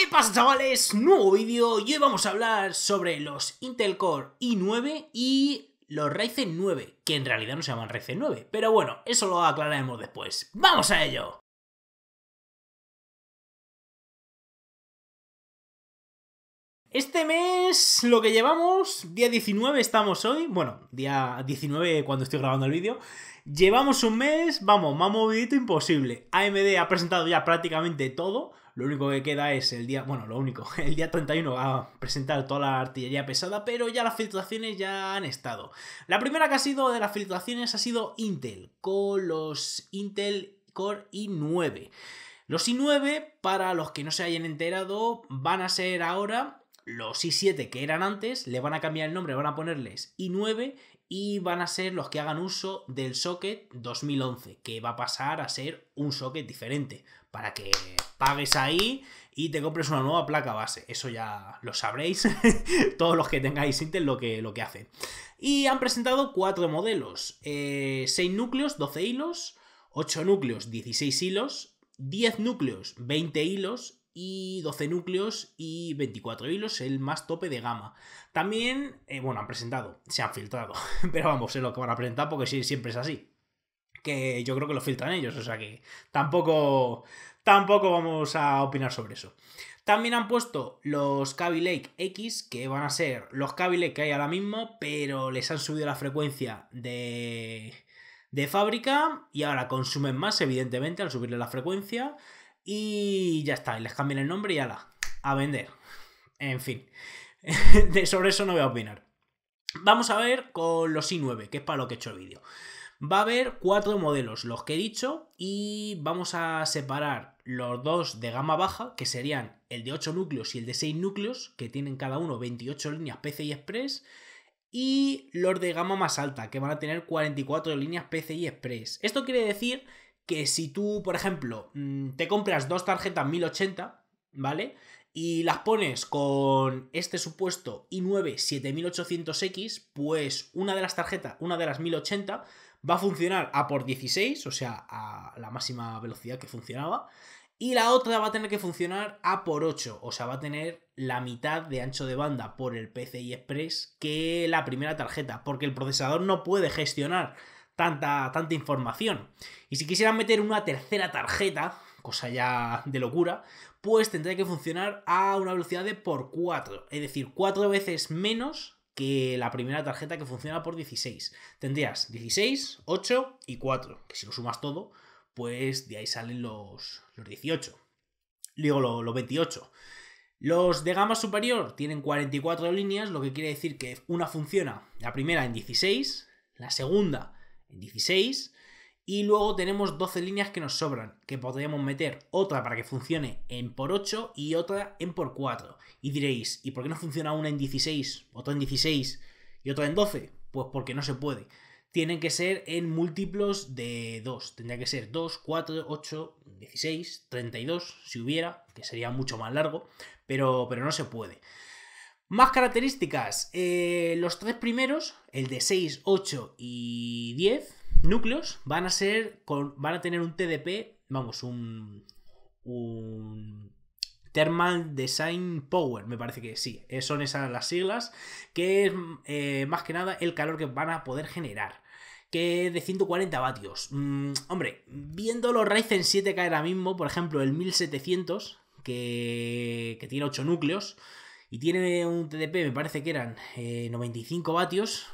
¿Qué pasa chavales? Nuevo vídeo y hoy vamos a hablar sobre los Intel Core i9 y los Ryzen 9, que en realidad no se llaman Ryzen 9, pero bueno, eso lo aclararemos después. ¡Vamos a ello! Este mes, lo que llevamos, día 19 estamos hoy, bueno, día 19 cuando estoy grabando el vídeo, llevamos un mes, vamos, más movidito imposible. AMD ha presentado ya prácticamente todo, lo único que queda es el día, bueno, lo único, el día 31 va a presentar toda la artillería pesada, pero ya las filtraciones ya han estado. La primera que ha sido de las filtraciones ha sido Intel, con los Intel Core i9. Los i9, para los que no se hayan enterado, van a ser ahora los i7 que eran antes, le van a cambiar el nombre, van a ponerles i9 y van a ser los que hagan uso del socket 2011, que va a pasar a ser un socket diferente, para que pagues ahí y te compres una nueva placa base. Eso ya lo sabréis, todos los que tengáis Intel lo que, lo que hacen. Y han presentado cuatro modelos, 6 eh, núcleos, 12 hilos, 8 núcleos, 16 hilos, 10 núcleos, 20 hilos y 12 núcleos y 24 hilos, el más tope de gama. También, eh, bueno, han presentado, se han filtrado, pero vamos, es lo que van a presentar porque siempre es así que yo creo que lo filtran ellos, o sea que tampoco, tampoco vamos a opinar sobre eso. También han puesto los Kaby Lake X, que van a ser los Kaby Lake que hay ahora mismo, pero les han subido la frecuencia de, fábrica y ahora consumen más, evidentemente, al subirle la frecuencia. Y ya está, y les cambian el nombre y la a vender. En fin, sobre eso no voy a opinar. Vamos a ver con los i9, que es para lo que he hecho el vídeo. Va a haber cuatro modelos, los que he dicho, y vamos a separar los dos de gama baja, que serían el de 8 núcleos y el de 6 núcleos, que tienen cada uno 28 líneas PCI Express, y los de gama más alta, que van a tener 44 líneas PCI Express. Esto quiere decir que si tú, por ejemplo, mm, te compras dos tarjetas 1080, ¿vale? y las pones con este supuesto i9 7800X, pues una de las tarjetas, una de las 1080, va a funcionar a por 16, o sea, a la máxima velocidad que funcionaba, y la otra va a tener que funcionar a por 8, o sea, va a tener la mitad de ancho de banda por el PCI Express que la primera tarjeta, porque el procesador no puede gestionar tanta, tanta información. Y si quisieran meter una tercera tarjeta, cosa ya de locura, pues tendría que funcionar a una velocidad de por 4, es decir, 4 veces menos que la primera tarjeta que funciona por 16. Tendrías 16, 8 y 4, que si lo sumas todo, pues de ahí salen los, 18. Digo, los 28. Los de gama superior tienen 44 líneas, lo que quiere decir que una funciona, la primera en 16, la segunda en 16, y luego tenemos 12 líneas que nos sobran, que podríamos meter otra para que funcione en por 8 y otra en por 4. Y diréis, ¿y por qué no funciona una en 16, otra en 16 y otra en 12? Pues porque no se puede. Tienen que ser en múltiplos de 2. Tendría que ser 2, 4, 8, 16, 32, si hubiera, que sería mucho más largo, pero, pero no se puede. Más características. Eh, los tres primeros, el de 6, 8 y 10, núcleos van a ser. van a tener un TDP, vamos, un. un Thermal Design Power, me parece que sí, eh, son esas las siglas, que es eh, más que nada el calor que van a poder generar que de 140 vatios. Mm, hombre, viendo los Ryzen 7 que ahora mismo, por ejemplo, el 1700, que, tiene 8 núcleos y tiene un TDP, me parece que eran 95 eh, vatios,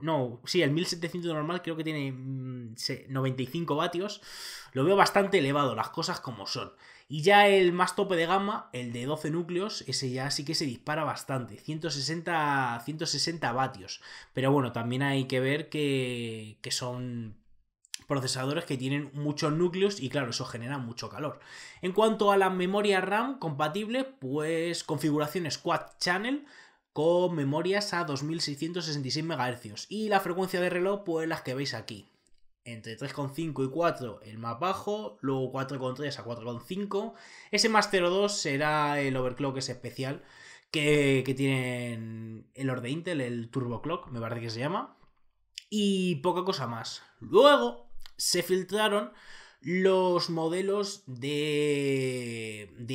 no, sí, el 1700 normal creo que tiene 95 mm, vatios. Lo veo bastante elevado, las cosas como son. Y ya el más tope de gama, el de 12 núcleos, ese ya sí que se dispara bastante, 160, 160 vatios. Pero bueno, también hay que ver que, que son procesadores que tienen muchos núcleos y claro, eso genera mucho calor. En cuanto a la memoria RAM compatible, pues configuraciones quad channel, con memorias a 2666 MHz y la frecuencia de reloj pues las que veis aquí. Entre 3,5 y 4 el más bajo, luego 4,3 a 4,5. Ese más 0,2 será el overclock es especial que, que tienen el orden Intel, el Turbo Clock, me parece que se llama. Y poca cosa más. Luego se filtraron los modelos de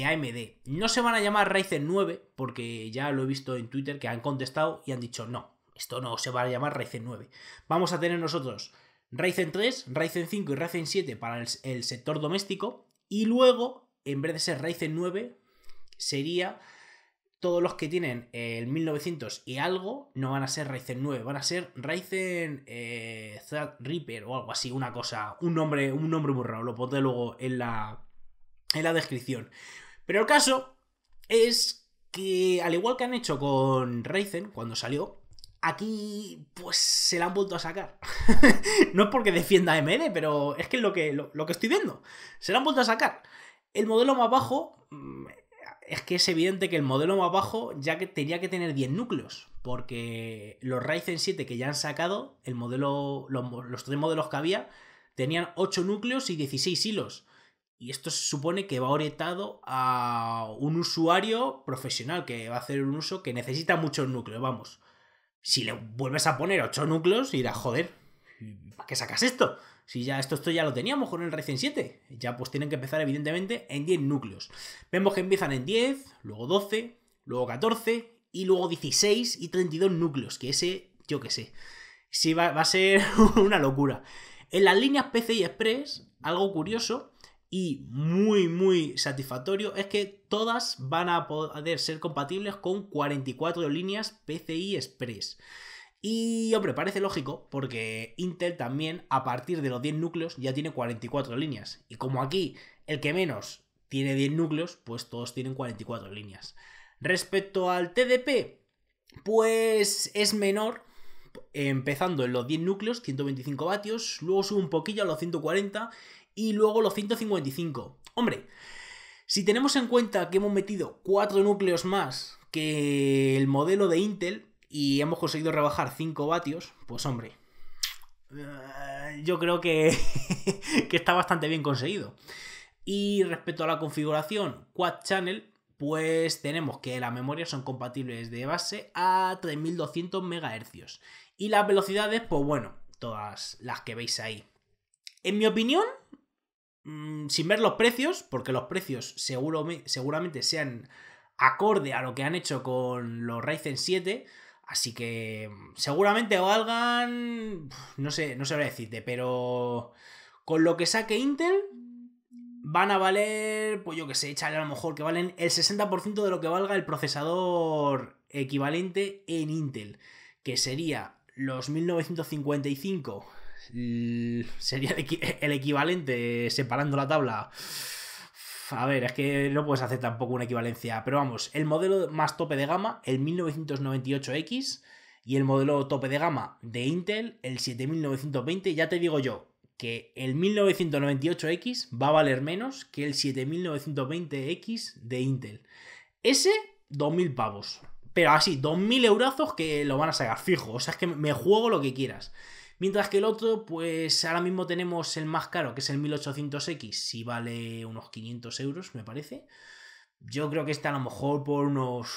AMD. No se van a llamar Ryzen 9 porque ya lo he visto en Twitter que han contestado y han dicho no, esto no se va a llamar Ryzen 9. Vamos a tener nosotros Ryzen 3, Ryzen 5 y Ryzen 7 para el, sector doméstico y luego, en vez de ser Ryzen 9, sería todos los que tienen el 1900 y algo no van a ser Ryzen 9, van a ser Ryzen eh, Reaper o algo así, una cosa, un nombre, un nombre burrado, lo pondré luego en la, en la descripción. Pero el caso es que, al igual que han hecho con Ryzen cuando salió, aquí pues se la han vuelto a sacar. no es porque defienda a AMD, pero es que es lo que, lo, que estoy viendo. Se la han vuelto a sacar. El modelo más bajo... Mm, es que es evidente que el modelo más bajo ya que tenía que tener 10 núcleos, porque los Ryzen 7 que ya han sacado, el modelo, los, los tres modelos que había, tenían 8 núcleos y 16 hilos. Y esto se supone que va orientado a un usuario profesional que va a hacer un uso que necesita muchos núcleos, vamos. Si le vuelves a poner 8 núcleos, irá, joder, ¿para qué sacas esto? Si ya esto, esto ya lo teníamos con el Ryzen 7. Ya pues tienen que empezar evidentemente en 10 núcleos. Vemos que empiezan en 10, luego 12, luego 14 y luego 16 y 32 núcleos, que ese, yo qué sé. si va, va a ser una locura. En las líneas y Express, algo curioso y muy muy satisfactorio es que todas van a poder ser compatibles con 44 líneas PCI Express. Y hombre, parece lógico porque Intel también a partir de los 10 núcleos ya tiene 44 líneas. Y como aquí el que menos tiene 10 núcleos, pues todos tienen 44 líneas. Respecto al TDP, pues es menor, empezando en los 10 núcleos, 125 vatios, luego sube un poquillo a los 140 y luego los 155. Hombre, si tenemos en cuenta que hemos metido cuatro núcleos más que el modelo de Intel y hemos conseguido rebajar 5 vatios, pues hombre, eh, yo creo que, que está bastante bien conseguido. Y respecto a la configuración Quad Channel, pues tenemos que las memorias son compatibles de base a 3200 MHz. Y las velocidades, pues bueno, todas las que veis ahí. En mi opinión, Mm, sin ver los precios, porque los precios seguro, seguramente sean acorde a lo que han hecho con los Ryzen 7. Así que mm, seguramente valgan, no sé, no sabré decirte, pero con lo que saque Intel van a valer, pues yo que sé, echarle a lo mejor que valen el 60% de lo que valga el procesador equivalente en Intel, que sería los 1955 sería el equivalente separando la tabla. A ver, es que no puedes hacer tampoco una equivalencia, pero vamos, el modelo más tope de gama, el 1998X, y el modelo tope de gama de Intel, el 7920, ya te digo yo que el 1998X va a valer menos que el 7920X de Intel. Ese, 2.000 pavos. Pero así, 2.000 eurazos que lo van a sacar fijo. O sea, es que me juego lo que quieras. Mientras que el otro, pues ahora mismo tenemos el más caro, que es el 1800X, si vale unos 500 euros, me parece. Yo creo que este a lo mejor por unos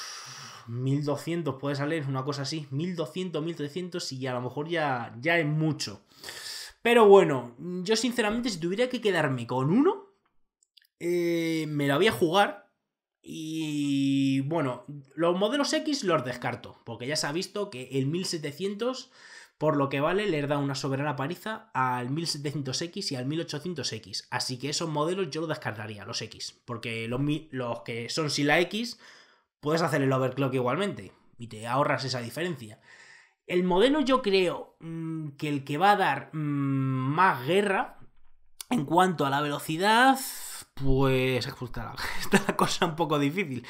1200 puede salir, una cosa así, 1200, 1300 y a lo mejor ya, ya es mucho. Pero bueno, yo sinceramente si tuviera que quedarme con uno, eh, me lo voy a jugar. Y bueno, los modelos X los descarto, porque ya se ha visto que el 1700 por lo que vale, le da una soberana pariza... al 1700X y al 1800X. Así que esos modelos yo los descartaría, los X. Porque los, que son sin la X, puedes hacer el overclock igualmente. Y te ahorras esa diferencia. El modelo yo creo mm, que el que va a dar mm, más guerra en cuanto a la velocidad pues está la, está cosa un poco difícil.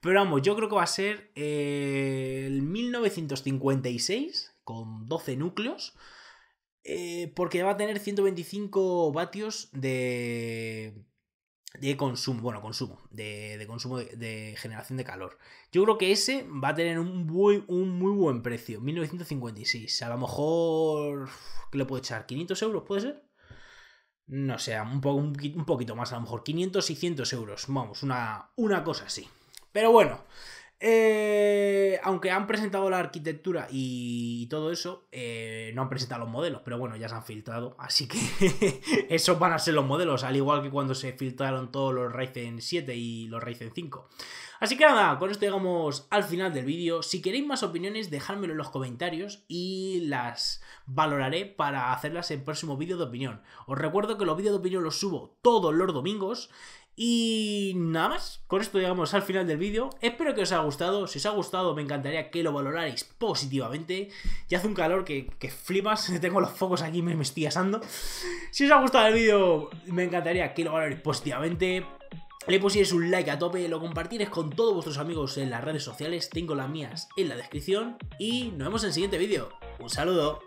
Pero vamos, yo creo que va a ser eh, el 1956 con 12 núcleos. Eh, porque va a tener 125 vatios de, de consumo, bueno, consumo, de, consumo de, generación de calor. Yo creo que ese va a tener un, muy, un muy buen precio, 1956. A lo mejor, ¿qué le puedo echar? ¿500 euros puede ser? no sé, un, un, poquito más, a lo mejor 500, y 100 euros. Vamos, una, una cosa así. Pero bueno, eh, aunque han presentado la arquitectura y todo eso, eh, no han presentado los modelos, pero bueno, ya se han filtrado, así que esos van a ser los modelos, al igual que cuando se filtraron todos los Ryzen 7 y los Ryzen 5. Así que nada, con esto llegamos al final del vídeo. Si queréis más opiniones, dejadmelo en los comentarios y las valoraré para hacerlas en el próximo vídeo de opinión. Os recuerdo que los vídeos de opinión los subo todos los domingos. Y nada más, con esto llegamos al final del vídeo. Espero que os haya gustado. Si os ha gustado, me encantaría que lo valorarais positivamente. Ya hace un calor que, que flipas. Tengo los focos aquí, me, me estoy asando. Si os ha gustado el vídeo, me encantaría que lo valoréis positivamente. Le pusierais un like a tope, lo compartiréis con todos vuestros amigos en las redes sociales. Tengo las mías en la descripción. Y nos vemos en el siguiente vídeo. Un saludo.